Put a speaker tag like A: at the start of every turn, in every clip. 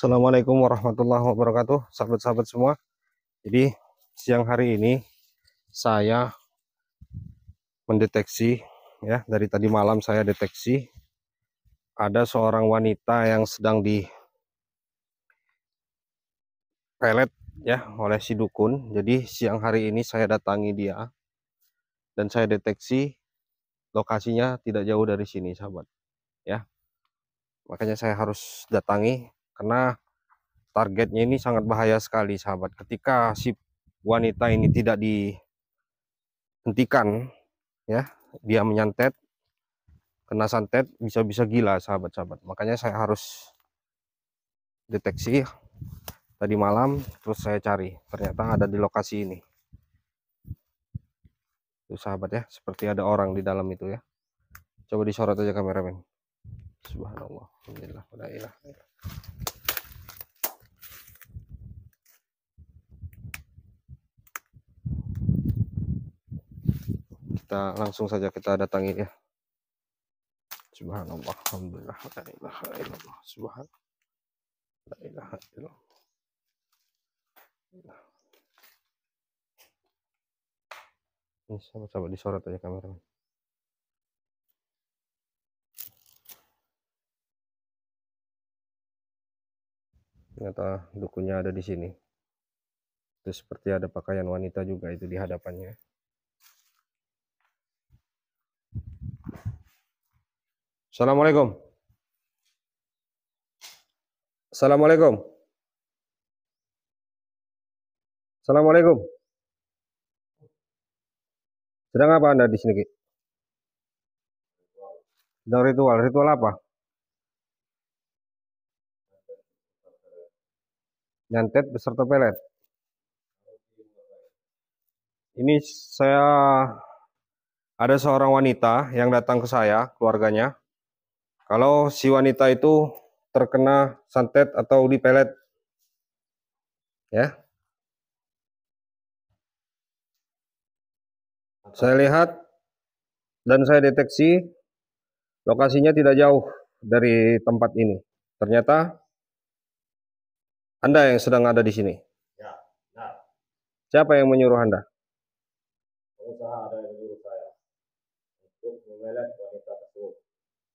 A: Assalamualaikum warahmatullahi wabarakatuh sahabat-sahabat semua jadi siang hari ini saya mendeteksi ya dari tadi malam saya deteksi ada seorang wanita yang sedang di pelet ya oleh si dukun jadi siang hari ini saya datangi dia dan saya deteksi lokasinya tidak jauh dari sini sahabat ya makanya saya harus datangi karena targetnya ini sangat bahaya sekali sahabat ketika si wanita ini tidak dihentikan ya dia menyantet kena santet bisa-bisa gila sahabat-sahabat makanya saya harus deteksi tadi malam terus saya cari ternyata ada di lokasi ini tuh sahabat ya seperti ada orang di dalam itu ya coba disorot aja kameramen subhanallah alhamdulillah kita langsung saja kita datangi ya subhanallah alhamdulillah la ilaha illallah subhan la ilaha illallah ini sama-sama disorot aja kamera. ternyata dukunya ada di sini itu seperti ada pakaian wanita juga itu di hadapannya Assalamualaikum. Assalamualaikum. Assalamualaikum. Sedang apa Anda di sini, Ki? Sedang ritual. Ritual apa? Nyantet beserta pelet. Ini saya ada seorang wanita yang datang ke saya, keluarganya. Kalau si wanita itu terkena santet atau dipelet, ya. Saya lihat dan saya deteksi lokasinya tidak jauh dari tempat ini. Ternyata Anda yang sedang ada di sini. Ya, Siapa yang menyuruh Anda?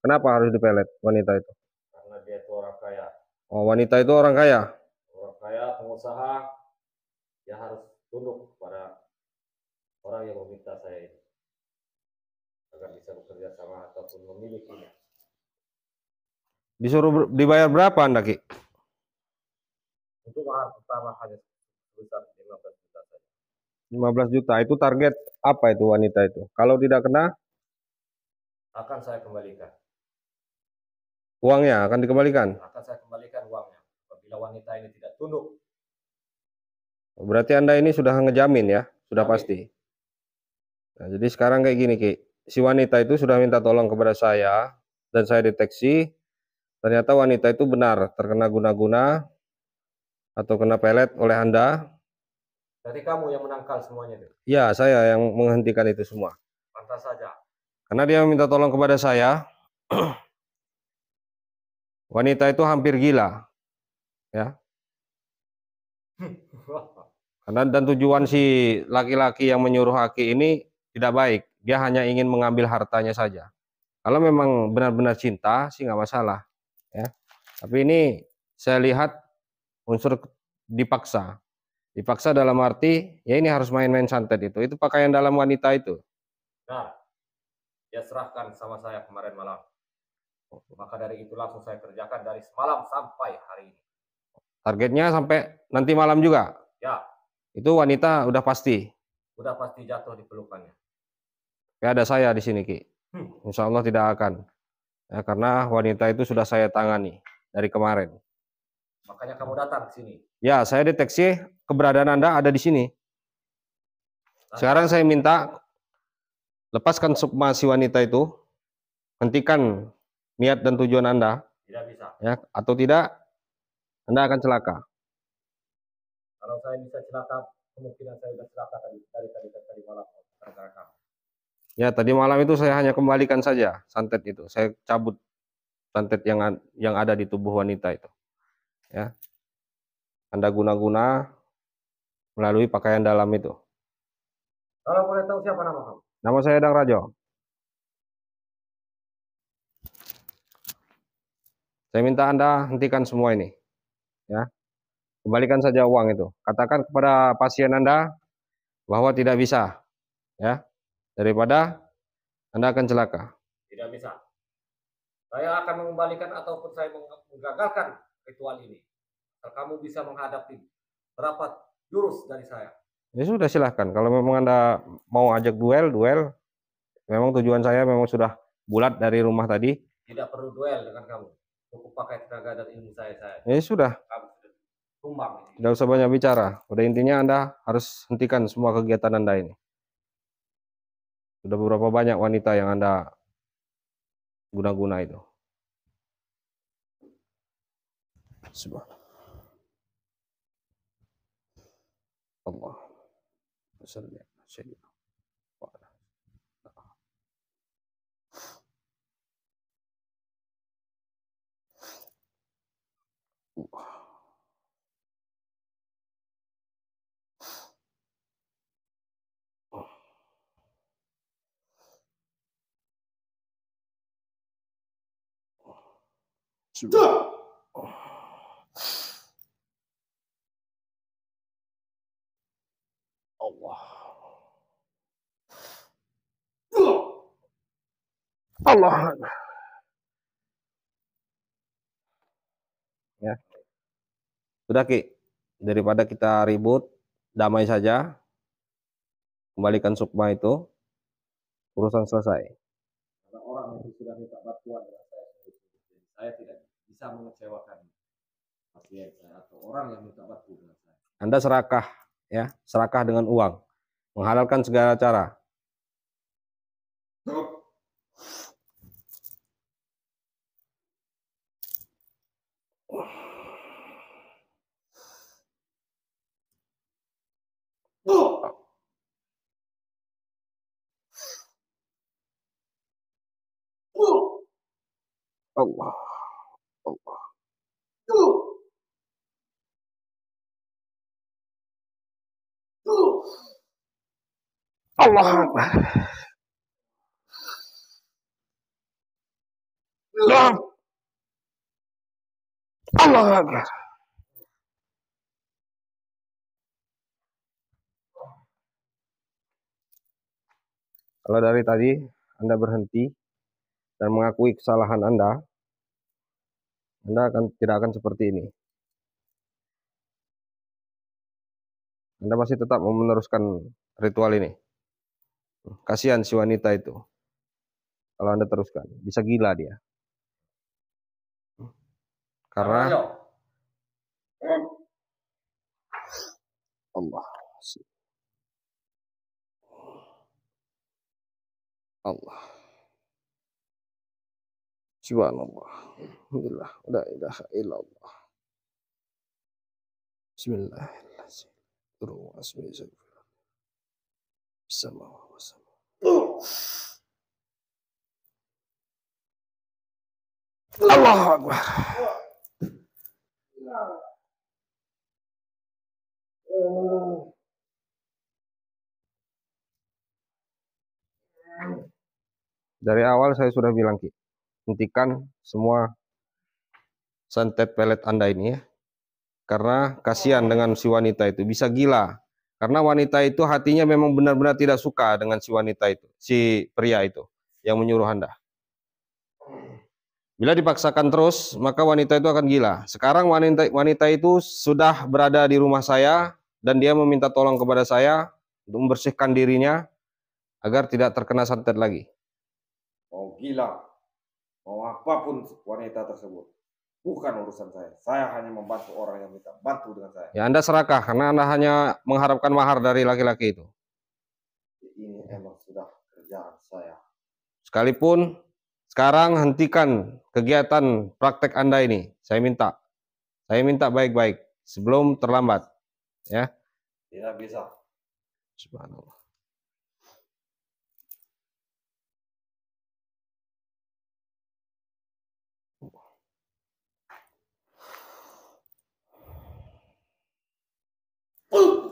A: Kenapa harus dipelet wanita itu? Karena dia itu orang kaya. Oh, wanita itu orang kaya? Orang kaya, pengusaha, ya harus tunduk kepada orang yang meminta saya ini. Agar bisa bekerja sama ataupun memilikinya. Disuruh dibayar berapa Anda, Ki? Untuk mahar pertama hanya sebesar 15 juta saja. 15 juta itu target apa itu wanita itu? Kalau tidak kena akan saya kembalikan. Uangnya akan dikembalikan. Akan saya kembalikan uangnya apabila wanita ini tidak tunduk. Berarti Anda ini sudah ngejamin ya, sudah Amin. pasti. Nah, jadi sekarang kayak gini, Ki. Si wanita itu sudah minta tolong kepada saya dan saya deteksi ternyata wanita itu benar terkena guna-guna atau kena pelet oleh Anda. Jadi kamu yang menangkal semuanya itu? Ya, saya yang menghentikan itu semua. Pantas saja. Karena dia minta tolong kepada saya, Wanita itu hampir gila. Ya. Karena dan tujuan si laki-laki yang menyuruh Aki ini tidak baik. Dia hanya ingin mengambil hartanya saja. Kalau memang benar-benar cinta sih nggak masalah, ya. Tapi ini saya lihat unsur dipaksa. Dipaksa dalam arti ya ini harus main-main santet itu. Itu pakaian dalam wanita itu. Nah, dia serahkan sama saya kemarin malam. Maka dari itu langsung saya kerjakan dari semalam sampai hari ini. Targetnya sampai nanti malam juga? Ya. Itu wanita udah pasti? Udah pasti jatuh di pelukannya. Ya ada saya di sini Ki. Hmm. Insya Allah tidak akan. Ya, karena wanita itu sudah saya tangani dari kemarin. Makanya kamu datang ke sini. Ya, saya deteksi keberadaan Anda ada di sini. Sekarang saya minta lepaskan sukma si wanita itu, hentikan niat dan tujuan Anda? Tidak bisa. Ya, atau tidak, Anda akan celaka. Kalau saya bisa celaka, kemungkinan saya sudah celaka tadi tadi, tadi tadi tadi malam Ya, tadi malam itu saya hanya kembalikan saja santet itu. Saya cabut santet yang yang ada di tubuh wanita itu. Ya. Anda guna-guna melalui pakaian dalam itu. Kalau boleh tahu siapa nama kamu? Nama saya Dang Rajo. Saya minta Anda hentikan semua ini. Ya. Kembalikan saja uang itu. Katakan kepada pasien Anda bahwa tidak bisa. Ya. Daripada Anda akan celaka. Tidak bisa. Saya akan mengembalikan ataupun saya menggagalkan ritual ini. Agar kamu bisa menghadapi berapa jurus dari saya. Ya sudah silahkan. Kalau memang Anda mau ajak duel, duel. Memang tujuan saya memang sudah bulat dari rumah tadi. Tidak perlu duel dengan kamu cukup pakai tenaga dan ilmu saya saya ya sudah tidak usah banyak bicara udah intinya anda harus hentikan semua kegiatan anda ini sudah beberapa banyak wanita yang anda guna-guna itu Subhanallah.
B: Allah. Assalamualaikum. 九！啊！啊！啊！啊！啊！
A: Sudah Ki, daripada kita ribut, damai saja. Kembalikan sukma itu. Urusan selesai. Ada orang yang sudah minta bantuan dengan saya saya tidak bisa
B: mengecewakan pasien atau orang yang minta bantuan dengan saya.
A: Anda serakah ya, serakah dengan uang. Menghalalkan segala cara.
B: Allah. Allah. Allah Akbar. Nah. Allah Akbar.
A: Kalau dari tadi Anda berhenti dan mengakui kesalahan Anda, Anda akan tidak akan seperti ini. Anda masih tetap mau meneruskan ritual ini. Kasihan si wanita itu. Kalau Anda teruskan, bisa gila dia. Karena Allah.
B: Allah. Subhanallah. Alhamdulillah. La ilaha illallah. Bismillahirrahmanirrahim. Allah Akbar.
A: Dari awal saya sudah bilang Ki, hentikan semua santet pelet Anda ini ya. Karena kasihan dengan si wanita itu, bisa gila. Karena wanita itu hatinya memang benar-benar tidak suka dengan si wanita itu, si pria itu yang menyuruh Anda. Bila dipaksakan terus, maka wanita itu akan gila. Sekarang wanita wanita itu sudah berada di rumah saya dan dia meminta tolong kepada saya untuk membersihkan dirinya agar tidak terkena santet lagi. Oh, gila. Mau apapun wanita tersebut. Bukan urusan saya. Saya hanya membantu orang yang minta bantu dengan saya. Ya Anda serakah karena Anda hanya mengharapkan mahar dari laki-laki itu. Ini emang sudah kerjaan saya. Sekalipun sekarang hentikan kegiatan praktek Anda ini. Saya minta. Saya minta baik-baik sebelum terlambat. Ya. Tidak bisa. Subhanallah. Allah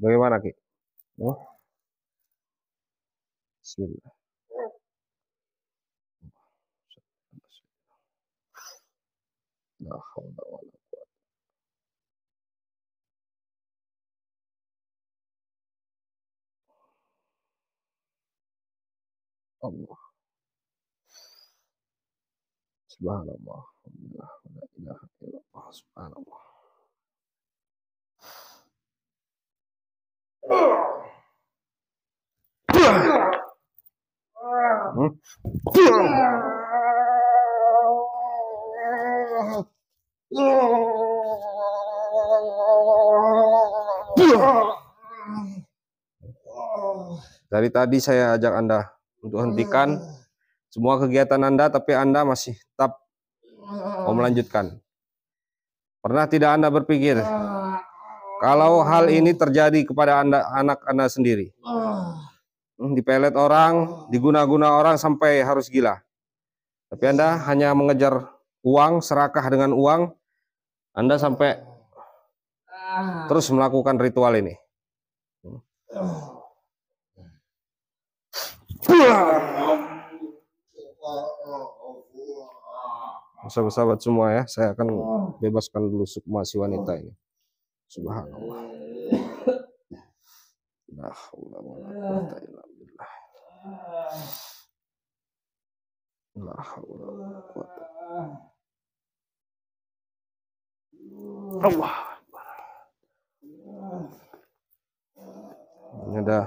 B: Bagaimana Ki? Bismillah. لا حول ولا قوة الله سبحان الله الحمد لله ولا إله إلا الله سبحان الله
A: Dari tadi saya ajak Anda untuk hentikan semua kegiatan Anda, tapi Anda masih tetap mau melanjutkan. Pernah tidak Anda berpikir kalau hal ini terjadi kepada Anda, anak Anda sendiri?
B: Hmm,
A: dipelet orang, diguna-guna orang sampai harus gila. Tapi Anda hanya mengejar uang, serakah dengan uang, Anda sampai ah. terus melakukan ritual ini. Sahabat-sahabat semua ya, saya akan bebaskan dulu sukma si wanita ini. Subhanallah. La haula wala quwwata illa billah. Allah ini ada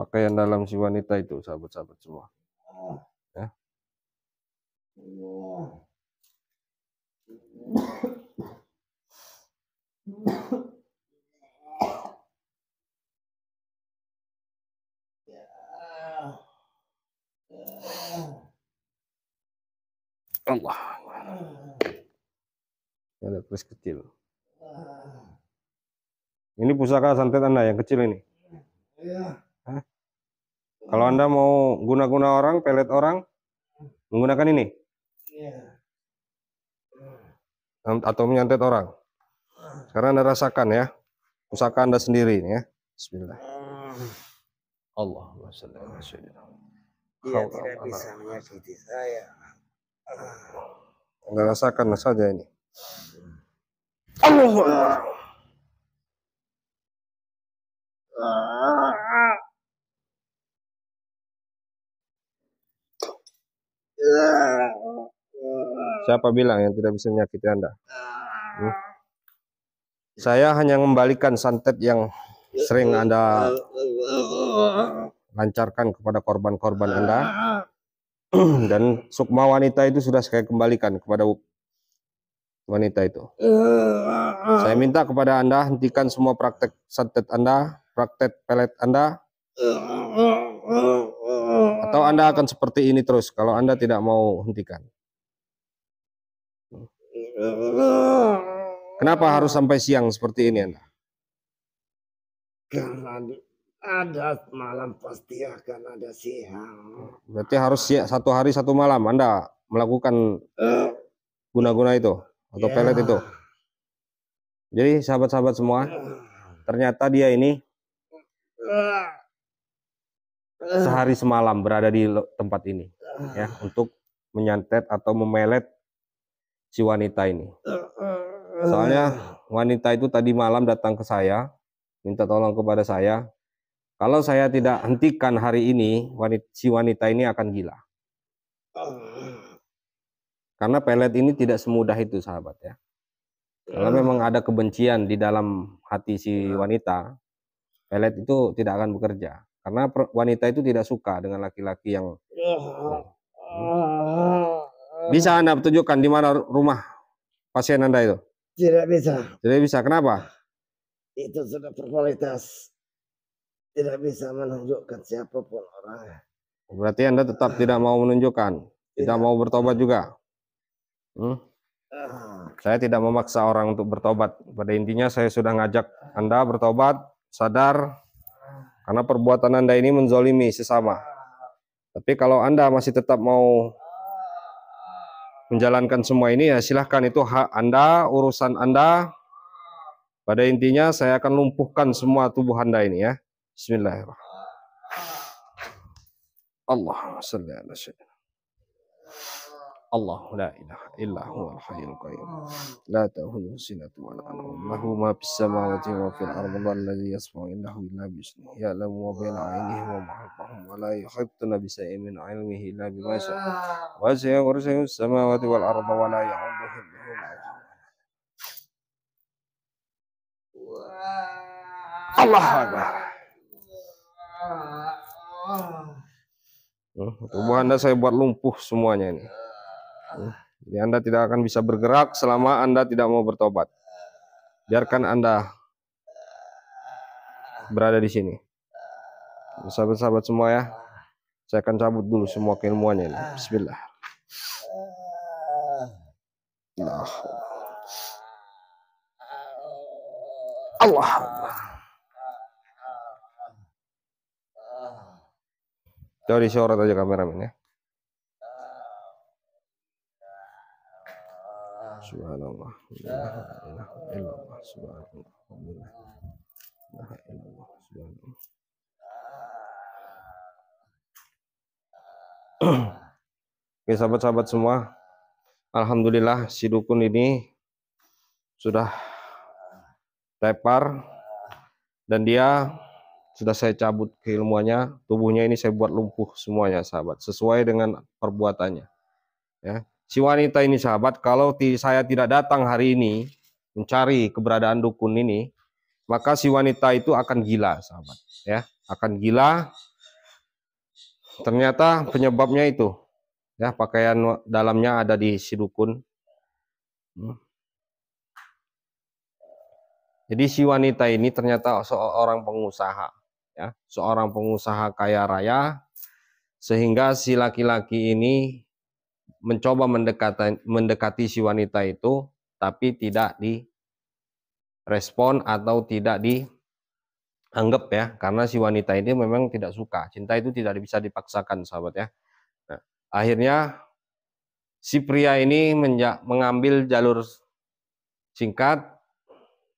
A: pakaian dalam si wanita itu sahabat-sahabat semua ya Allah ada tertulis kecil. Ini pusaka santet Anda yang kecil ini. Ya. Hah? Kalau Anda mau guna-guna orang, pelet orang, menggunakan ini. Ya. Atau menyantet orang. Sekarang Anda rasakan ya. Pusaka Anda sendiri ya.
B: Bismillah. Ah. Allahumma salli ala sayyidina. Dia tidak bisa menyakiti saya.
A: Anda rasakan saja ini.
B: Allah.
A: Siapa bilang yang tidak bisa menyakiti Anda? Hmm? Saya hanya mengembalikan santet yang sering Anda lancarkan kepada korban-korban Anda. Dan sukma wanita itu sudah saya kembalikan kepada wanita itu. Eh, ah, ah. Saya minta kepada Anda hentikan semua praktek santet Anda, praktek pelet Anda. Atau Anda akan seperti ini terus kalau Anda tidak mau hentikan. Kenapa harus sampai siang seperti ini Anda? Karena ada malam pasti akan ada siang. Berarti harus satu hari satu malam Anda melakukan eh. guna-guna itu? atau yeah. pelet itu. Jadi sahabat-sahabat semua, ternyata dia ini sehari semalam berada di tempat ini ya untuk menyantet atau memelet si wanita ini. Soalnya wanita itu tadi malam datang ke saya, minta tolong kepada saya, kalau saya tidak hentikan hari ini, wanita, si wanita ini akan gila. Karena pelet ini tidak semudah itu sahabat ya. Karena ah. memang ada kebencian di dalam hati si ah. wanita, pelet itu tidak akan bekerja. Karena wanita itu tidak suka dengan laki-laki yang
B: ah.
A: bisa anda tunjukkan di mana rumah pasien anda itu?
B: Tidak bisa.
A: Tidak bisa. Kenapa? Itu sudah berkualitas. Tidak bisa menunjukkan siapapun orang. Berarti anda tetap tidak mau menunjukkan, tidak, tidak mau bertobat juga. Hmm? Ah. Saya tidak memaksa orang untuk bertobat. Pada intinya saya sudah ngajak Anda bertobat, sadar, karena perbuatan Anda ini menzolimi sesama. Tapi kalau Anda masih tetap mau menjalankan semua ini, ya silahkan itu hak Anda, urusan Anda. Pada intinya saya akan lumpuhkan semua tubuh Anda ini ya. Bismillahirrahmanirrahim. Allahumma salli ala الله لا إله إلا هو الحي القيوم لا تأخذه سنة ولا نوم له ما في السماوات وما في الأرض الذي يسمع إنه إلا بإسمه يعلم ما بين عينهم وما خلفهم ولا يحيطن بشيء من علمه إلا بما شاء آه. وسع كرسيه السماوات والأرض ولا يعوده بهما آه. الله أكبر آه. Tubuh Anda saya buat lumpuh semuanya ini. Jadi Anda tidak akan bisa bergerak selama Anda tidak mau bertobat. Biarkan Anda berada di sini. Sahabat-sahabat semua ya, saya akan cabut dulu semua keilmuannya. Ini. Bismillah. Nah. Allah. Dari syarat aja kameramen ya. Subhanallah.
B: La ilaha Subhanallah. Subhanallah.
A: Oke sahabat-sahabat semua, Alhamdulillah si dukun ini sudah tepar dan dia sudah saya cabut keilmuannya, tubuhnya ini saya buat lumpuh semuanya sahabat, sesuai dengan perbuatannya. Ya, si wanita ini sahabat, kalau saya tidak datang hari ini mencari keberadaan dukun ini, maka si wanita itu akan gila sahabat, ya, akan gila. Ternyata penyebabnya itu, ya, pakaian dalamnya ada di si dukun. Hmm. Jadi si wanita ini ternyata seorang pengusaha, ya, seorang pengusaha kaya raya, sehingga si laki-laki ini mencoba mendekati, mendekati si wanita itu, tapi tidak direspon atau tidak dianggap ya, karena si wanita ini memang tidak suka. Cinta itu tidak bisa dipaksakan, sahabat ya. Nah, akhirnya si pria ini mengambil jalur singkat,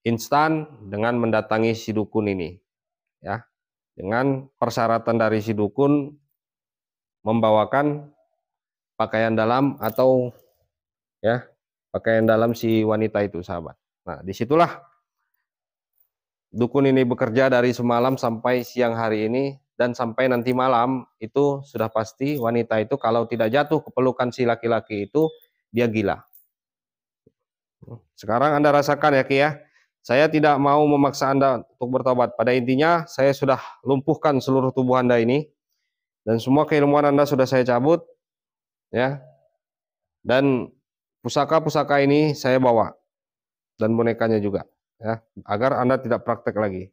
A: instan dengan mendatangi si dukun ini, ya. Dengan persyaratan dari si dukun membawakan pakaian dalam atau ya pakaian dalam si wanita itu sahabat. Nah disitulah dukun ini bekerja dari semalam sampai siang hari ini dan sampai nanti malam itu sudah pasti wanita itu kalau tidak jatuh ke pelukan si laki-laki itu dia gila. Sekarang Anda rasakan ya Ki ya. Saya tidak mau memaksa Anda untuk bertobat. Pada intinya saya sudah lumpuhkan seluruh tubuh Anda ini dan semua keilmuan Anda sudah saya cabut Ya. Dan pusaka-pusaka ini saya bawa dan bonekanya juga ya, agar Anda tidak praktek lagi.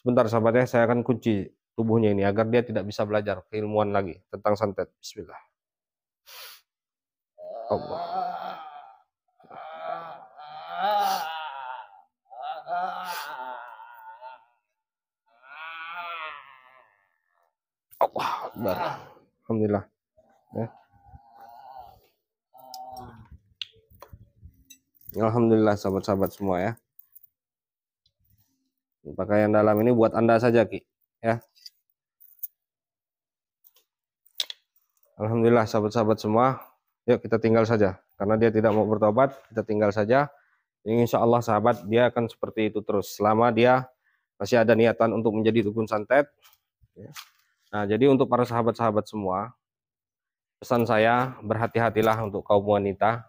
A: Sebentar sahabatnya saya akan kunci tubuhnya ini agar dia tidak bisa belajar keilmuan lagi tentang santet. Bismillah. Allah. Allah. Alhamdulillah ya. Alhamdulillah sahabat-sahabat semua ya pakaian dalam ini buat anda saja Ki ya Alhamdulillah sahabat-sahabat semua yuk kita tinggal saja karena dia tidak mau bertobat kita tinggal saja insya Allah sahabat dia akan seperti itu terus selama dia masih ada niatan untuk menjadi dukun santet ya. nah jadi untuk para sahabat-sahabat semua Pesan saya, berhati-hatilah untuk kaum wanita.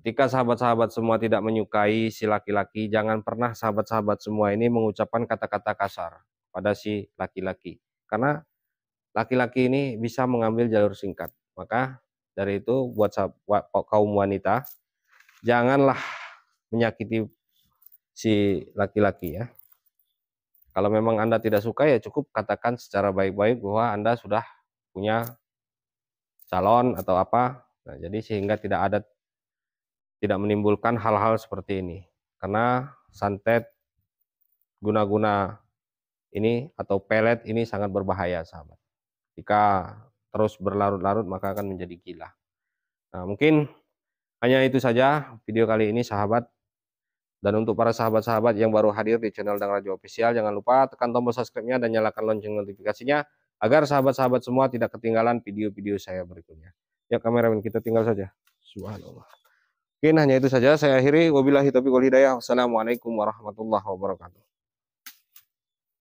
A: Ketika sahabat-sahabat semua tidak menyukai si laki-laki, jangan pernah sahabat-sahabat semua ini mengucapkan kata-kata kasar pada si laki-laki. Karena laki-laki ini bisa mengambil jalur singkat. Maka dari itu buat kaum wanita, janganlah menyakiti si laki-laki ya. Kalau memang Anda tidak suka ya cukup katakan secara baik-baik bahwa Anda sudah punya calon atau apa. Nah, jadi sehingga tidak ada tidak menimbulkan hal-hal seperti ini. Karena santet guna-guna ini atau pelet ini sangat berbahaya, sahabat. Jika terus berlarut-larut maka akan menjadi gila. Nah, mungkin hanya itu saja video kali ini, sahabat. Dan untuk para sahabat-sahabat yang baru hadir di channel Dang Radio Official, jangan lupa tekan tombol subscribe-nya dan nyalakan lonceng notifikasinya agar sahabat-sahabat semua tidak ketinggalan video-video saya berikutnya. Ya kameramen kita tinggal saja. Subhanallah. Oke, nah hanya itu saja saya akhiri. Wabillahi taufiq wal hidayah. Wassalamualaikum warahmatullahi wabarakatuh.